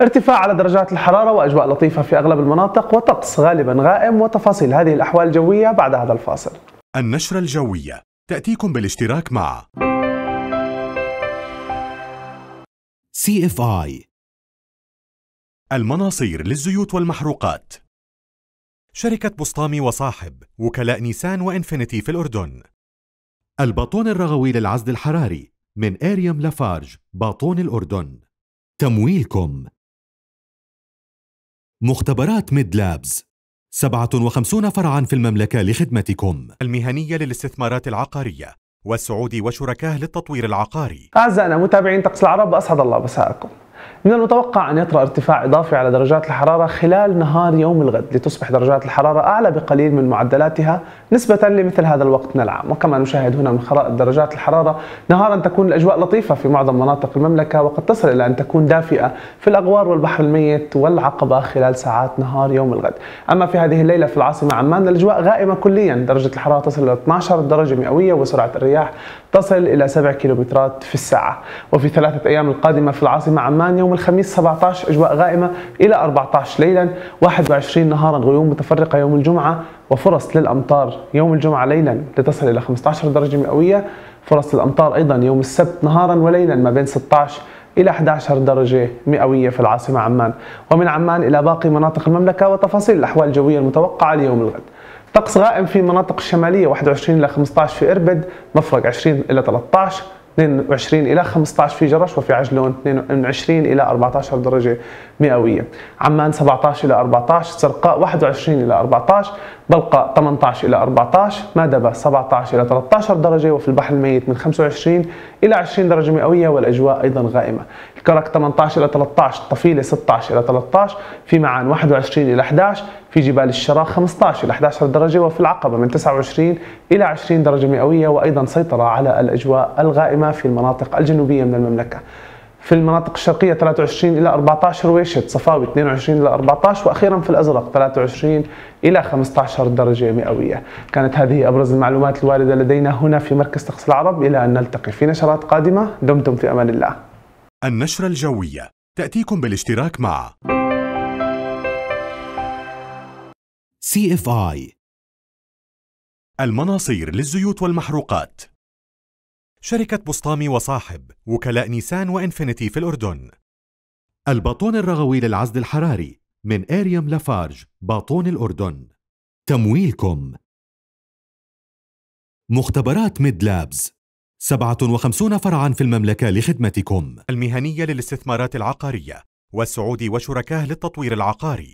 ارتفاع على درجات الحرارة وأجواء لطيفة في أغلب المناطق وطقس غالبا غائم وتفاصيل هذه الأحوال الجوية بعد هذا الفاصل النشرة الجوية تأتيكم بالاشتراك مع CFI المناصير للزيوت والمحروقات شركة بسطامي وصاحب وكلاء نيسان وإنفينيتي في الأردن الباطون الرغوي للعزل الحراري من إيريام لافارج باطون الأردن تمويلكم مختبرات ميد لابز 57 فرعا في المملكة لخدمتكم المهنية للاستثمارات العقارية والسعودي وشركاه للتطوير العقاري أعزائنا متابعين طقس العرب أسعد الله مساءكم من المتوقع أن يطرأ ارتفاع إضافي على درجات الحرارة خلال نهار يوم الغد لتصبح درجات الحرارة أعلى بقليل من معدلاتها نسبة لمثل هذا الوقت من العام وكما نشاهد هنا من خرائط درجات الحرارة نهارا تكون الأجواء لطيفة في معظم مناطق المملكة وقد تصل إلى أن تكون دافئة في الأغوار والبحر الميت والعقبة خلال ساعات نهار يوم الغد أما في هذه الليلة في العاصمة عمان الأجواء غائمة كليا درجة الحرارة تصل إلى 12 درجة مئوية وسرعة الرياح تصل إلى 7 كيلومترات في الساعة وفي ثلاثة أيام القادمة في العاصمة عمان عمان يوم الخميس 17 أجواء غائمة إلى 14 ليلا 21 نهارا غيوم متفرقة يوم الجمعة وفرص للأمطار يوم الجمعة ليلا لتصل إلى 15 درجة مئوية فرص للأمطار أيضا يوم السبت نهارا وليلا ما بين 16 إلى 11 درجة مئوية في العاصمة عمان ومن عمان إلى باقي مناطق المملكة وتفاصيل الأحوال الجوية المتوقعة ليوم الغد طقس غائم في مناطق الشمالية 21 إلى 15 في إربد مفرق 20 إلى 13 22 الى 15 في جرش وفي عجلون من 20 الى 14 درجه مئويه عمان 17 الى 14 زرقاء 21 الى 14 بلقاء 18 الى 14 مادبه 17 الى 13 درجه وفي البحر الميت من 25 الى 20 درجه مئويه والاجواء ايضا غائمه الكرك 18 الى 13 طفيله 16 الى 13 في معان 21 الى 11 في جبال الشراء 15 الى 11 درجه وفي العقبه من 29 الى 20 درجه مئويه وايضا سيطره على الاجواء الغائمه في المناطق الجنوبية من المملكة في المناطق الشرقية 23 إلى 14 رويشت صفاوي 22 إلى 14 وأخيرا في الأزرق 23 إلى 15 درجة مئوية كانت هذه أبرز المعلومات الواردة لدينا هنا في مركز تقصي العرب إلى أن نلتقي في نشرات قادمة دمتم في أمان الله النشرة الجوية تأتيكم بالاشتراك مع CFI المناصير للزيوت والمحروقات شركة بسطامي وصاحب وكلاء نيسان وإنفينيتي في الأردن الباطون الرغوي للعزل الحراري من إيريم لافارج باطون الأردن تمويلكم مختبرات ميد لابز 57 فرعا في المملكة لخدمتكم المهنية للاستثمارات العقارية والسعودي وشركاه للتطوير العقاري